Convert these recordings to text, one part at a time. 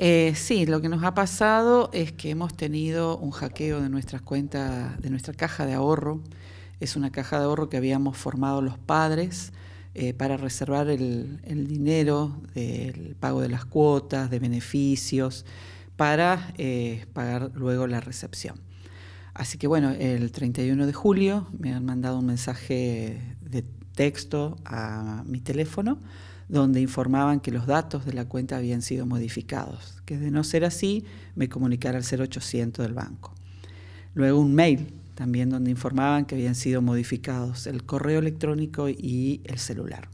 Eh, sí, lo que nos ha pasado es que hemos tenido un hackeo de nuestras cuentas, de nuestra caja de ahorro. Es una caja de ahorro que habíamos formado los padres eh, para reservar el, dinero del pago de las cuotas, de beneficios, para eh, pagar luego la recepción. Así que bueno, el 31 de julio me han mandado un mensaje de texto a mi teléfono donde informaban que los datos de la cuenta habían sido modificados, que de no ser así me comunicara al 0800 del banco. Luego un mail también donde informaban que habían sido modificados el correo electrónico y el celular.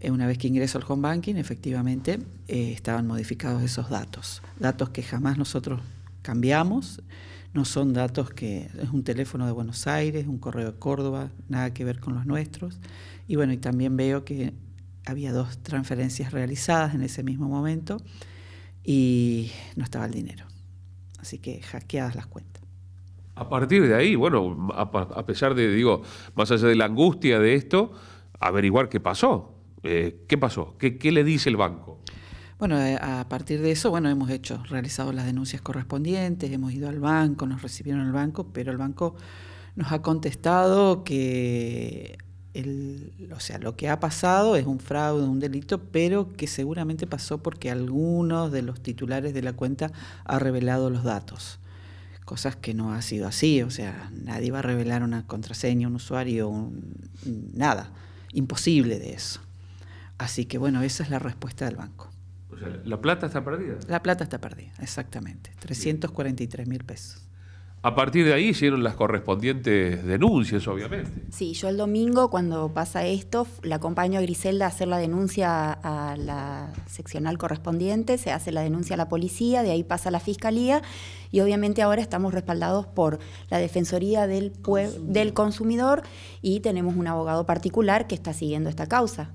Eh, una vez que ingreso al home banking, efectivamente eh, estaban modificados esos datos, datos que jamás nosotros cambiamos. No son datos que es un teléfono de Buenos Aires, un correo de Córdoba, nada que ver con los nuestros. Y bueno, y también veo que había dos transferencias realizadas en ese mismo momento y no estaba el dinero. Así que hackeadas las cuentas. A partir de ahí, bueno, a, pesar de, digo, más allá de la angustia de esto, averiguar qué pasó. Eh, ¿Qué pasó? ¿Qué le dice el banco? Bueno, eh, a partir de eso, bueno, hemos hecho, realizado las denuncias correspondientes, hemos ido al banco, nos recibieron al banco, pero el banco nos ha contestado que o sea, lo que ha pasado es un fraude, un delito, pero que seguramente pasó porque algunos de los titulares de la cuenta ha revelado los datos. Cosas que no ha sido así, o sea, nadie va a revelar una contraseña, un usuario, nada. Imposible de eso. Así que bueno, esa es la respuesta del banco la plata está perdida. La plata está perdida, exactamente. 343 mil pesos. A partir de ahí hicieron las correspondientes denuncias, obviamente. Sí, yo el domingo, cuando pasa esto, le acompaño a Griselda a hacer la denuncia a la seccional correspondiente, se hace la denuncia a la policía, de ahí pasa a la fiscalía y obviamente ahora estamos respaldados por la Defensoría del, del Consumidor y tenemos un abogado particular que está siguiendo esta causa.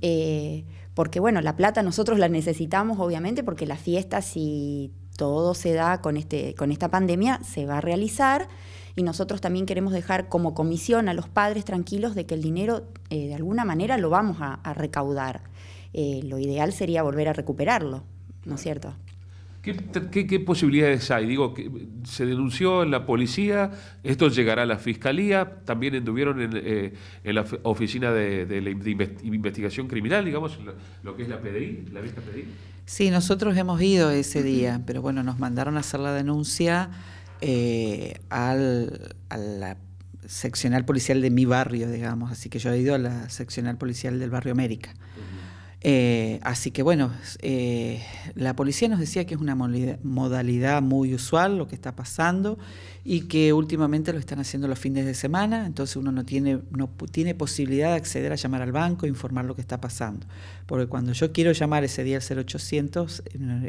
Eh, porque bueno, la plata nosotros la necesitamos obviamente porque la fiesta si todo se da con, este, con esta pandemia se va a realizar y nosotros también queremos dejar como comisión a los padres tranquilos de que el dinero eh, de alguna manera lo vamos a, recaudar. Eh, lo ideal sería volver a recuperarlo, ¿no es cierto? ¿Qué, posibilidades hay? Digo, se denunció en la policía, esto llegará a la fiscalía, también anduvieron en, eh, la oficina de, la investigación criminal, digamos, lo, que es la PDI, la vieja PDI. Sí, nosotros hemos ido ese día, pero bueno, nos mandaron a hacer la denuncia eh, al, a la seccional policial de mi barrio, digamos, así que yo he ido a la seccional policial del barrio América. Eh, así que bueno, eh, la policía nos decía que es una modalidad muy usual lo que está pasando y que últimamente lo están haciendo los fines de semana, entonces uno no tiene, no tiene posibilidad de acceder a llamar al banco e informar lo que está pasando. Porque cuando yo quiero llamar ese día al 0800,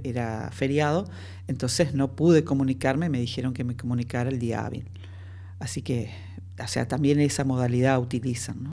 era feriado, entonces no pude comunicarme, me dijeron que me comunicara el día hábil. Así que, o sea, también esa modalidad utilizan.